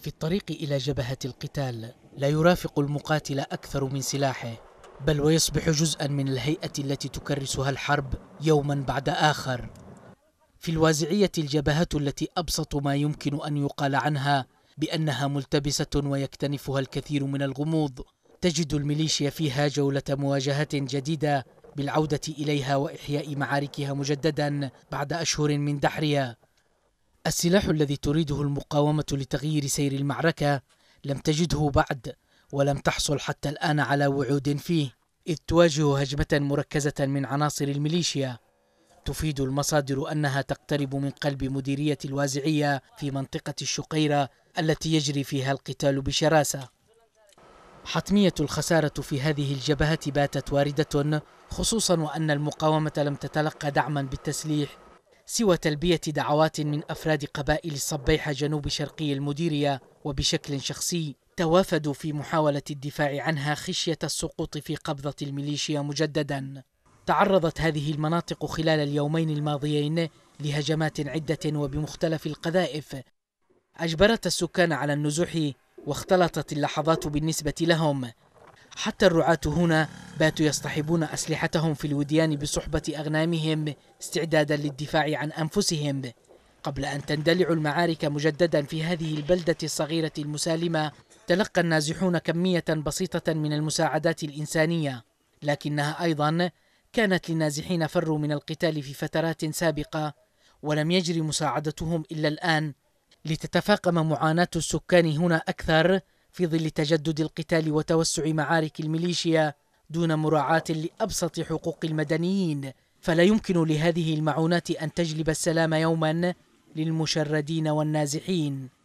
في الطريق إلى جبهة القتال لا يرافق المقاتل أكثر من سلاحه بل ويصبح جزءا من الهيئة التي تكرسها الحرب يوما بعد آخر في الوازعية الجبهة التي أبسط ما يمكن أن يقال عنها بأنها ملتبسة ويكتنفها الكثير من الغموض تجد الميليشيا فيها جولة مواجهة جديدة بالعودة إليها وإحياء معاركها مجددا بعد أشهر من دحرها السلاح الذي تريده المقاومة لتغيير سير المعركة لم تجده بعد ولم تحصل حتى الآن على وعود فيه إذ تواجه هجمة مركزة من عناصر الميليشيا تفيد المصادر أنها تقترب من قلب مديرية الوازعية في منطقة الشقيرة التي يجري فيها القتال بشراسة حتمية الخسارة في هذه الجبهة باتت واردة خصوصا وأن المقاومة لم تتلقى دعما بالتسليح سوى تلبية دعوات من أفراد قبائل صبيحة جنوب شرقي المديرية وبشكل شخصي توافدوا في محاولة الدفاع عنها خشية السقوط في قبضة الميليشيا مجددا تعرضت هذه المناطق خلال اليومين الماضيين لهجمات عدة وبمختلف القذائف أجبرت السكان على النزوح واختلطت اللحظات بالنسبة لهم حتى الرعاة هنا باتوا يصطحبون أسلحتهم في الوديان بصحبة أغنامهم استعدادا للدفاع عن أنفسهم قبل أن تندلع المعارك مجددا في هذه البلدة الصغيرة المسالمة تلقى النازحون كمية بسيطة من المساعدات الإنسانية لكنها أيضا كانت لنازحين فروا من القتال في فترات سابقة ولم يجري مساعدتهم إلا الآن لتتفاقم معاناة السكان هنا أكثر في ظل تجدد القتال وتوسع معارك الميليشيا دون مراعاة لأبسط حقوق المدنيين فلا يمكن لهذه المعونات أن تجلب السلام يوما للمشردين والنازحين